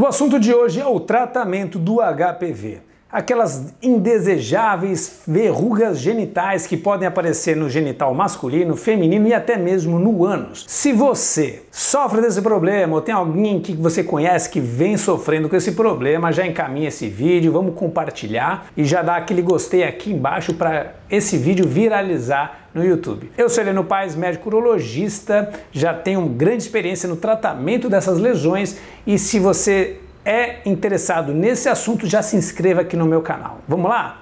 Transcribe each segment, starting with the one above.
O assunto de hoje é o tratamento do HPV aquelas indesejáveis verrugas genitais que podem aparecer no genital masculino, feminino e até mesmo no ânus. Se você sofre desse problema ou tem alguém que você conhece que vem sofrendo com esse problema, já encaminha esse vídeo, vamos compartilhar e já dá aquele gostei aqui embaixo para esse vídeo viralizar no YouTube. Eu sou Heleno Paz, médico urologista, já tenho grande experiência no tratamento dessas lesões e se você é interessado nesse assunto, já se inscreva aqui no meu canal. Vamos lá?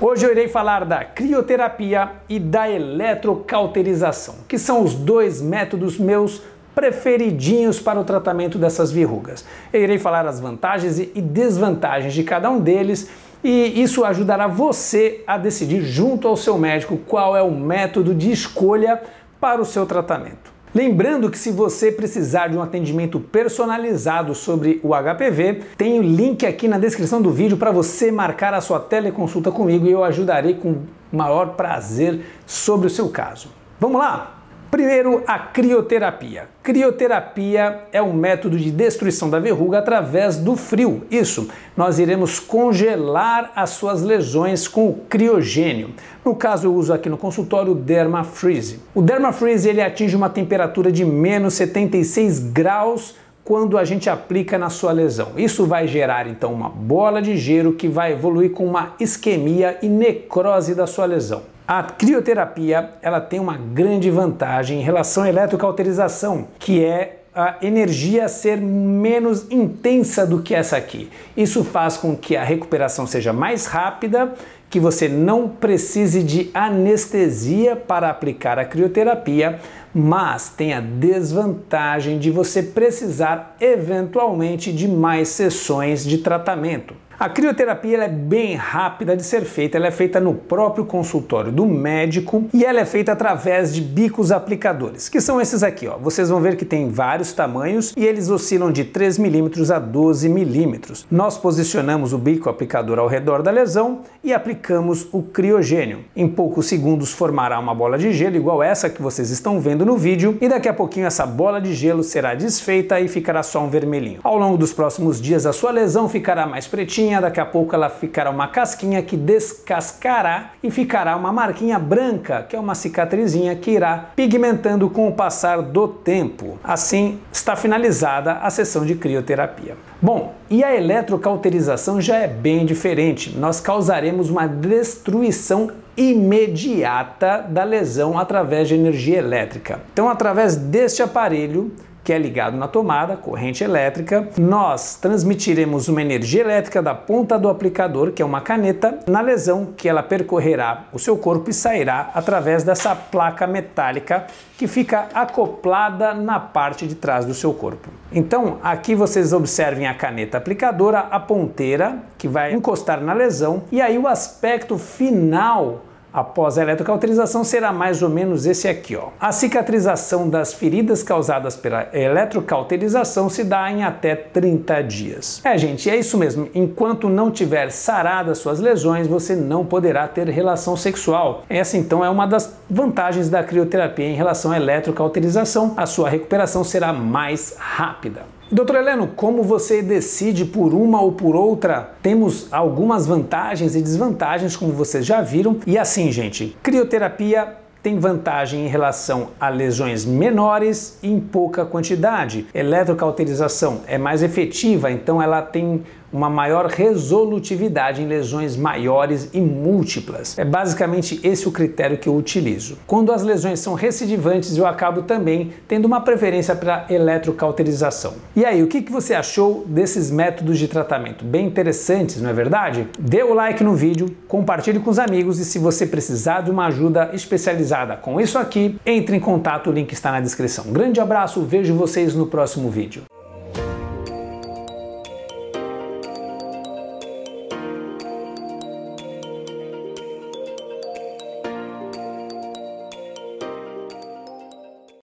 Hoje eu irei falar da crioterapia e da eletrocauterização, que são os dois métodos meus preferidinhos para o tratamento dessas verrugas. Eu irei falar as vantagens e desvantagens de cada um deles e isso ajudará você a decidir junto ao seu médico qual é o método de escolha para o seu tratamento. Lembrando que se você precisar de um atendimento personalizado sobre o HPV, tem o link aqui na descrição do vídeo para você marcar a sua teleconsulta comigo e eu ajudarei com o maior prazer sobre o seu caso. Vamos lá? Primeiro, a crioterapia. Crioterapia é um método de destruição da verruga através do frio. Isso, nós iremos congelar as suas lesões com o criogênio. No caso, eu uso aqui no consultório o Dermafreeze. O dermafreeze ele atinge uma temperatura de menos 76 graus quando a gente aplica na sua lesão. Isso vai gerar então uma bola de gelo que vai evoluir com uma isquemia e necrose da sua lesão. A crioterapia ela tem uma grande vantagem em relação à eletrocauterização, que é a energia ser menos intensa do que essa aqui. Isso faz com que a recuperação seja mais rápida que você não precise de anestesia para aplicar a crioterapia, mas tem a desvantagem de você precisar eventualmente de mais sessões de tratamento. A crioterapia é bem rápida de ser feita, ela é feita no próprio consultório do médico e ela é feita através de bicos aplicadores, que são esses aqui, ó. Vocês vão ver que tem vários tamanhos e eles oscilam de 3 milímetros a 12 milímetros. Nós posicionamos o bico aplicador ao redor da lesão e aplicamos aplicamos o criogênio. Em poucos segundos formará uma bola de gelo igual essa que vocês estão vendo no vídeo e daqui a pouquinho essa bola de gelo será desfeita e ficará só um vermelhinho. Ao longo dos próximos dias a sua lesão ficará mais pretinha, daqui a pouco ela ficará uma casquinha que descascará e ficará uma marquinha branca, que é uma cicatrizinha que irá pigmentando com o passar do tempo. Assim está finalizada a sessão de crioterapia. Bom, e a eletrocauterização já é bem diferente. Nós causaremos uma destruição imediata da lesão através de energia elétrica. Então, através deste aparelho, que é ligado na tomada, corrente elétrica. Nós transmitiremos uma energia elétrica da ponta do aplicador, que é uma caneta, na lesão que ela percorrerá o seu corpo e sairá através dessa placa metálica que fica acoplada na parte de trás do seu corpo. Então, aqui vocês observem a caneta aplicadora, a ponteira que vai encostar na lesão e aí o aspecto final após a eletrocauterização será mais ou menos esse aqui. Ó. A cicatrização das feridas causadas pela eletrocauterização se dá em até 30 dias. É, gente, é isso mesmo. Enquanto não tiver saradas suas lesões, você não poderá ter relação sexual. Essa, então, é uma das vantagens da crioterapia em relação à eletrocauterização. A sua recuperação será mais rápida. Doutor Heleno, como você decide por uma ou por outra? Temos algumas vantagens e desvantagens, como vocês já viram. E assim, gente, crioterapia tem vantagem em relação a lesões menores em pouca quantidade. Eletrocauterização é mais efetiva, então ela tem uma maior resolutividade em lesões maiores e múltiplas. É basicamente esse o critério que eu utilizo. Quando as lesões são recidivantes, eu acabo também tendo uma preferência para eletrocauterização. E aí, o que, que você achou desses métodos de tratamento? Bem interessantes, não é verdade? Dê o like no vídeo, compartilhe com os amigos e se você precisar de uma ajuda especializada com isso aqui, entre em contato, o link está na descrição. Um grande abraço, vejo vocês no próximo vídeo.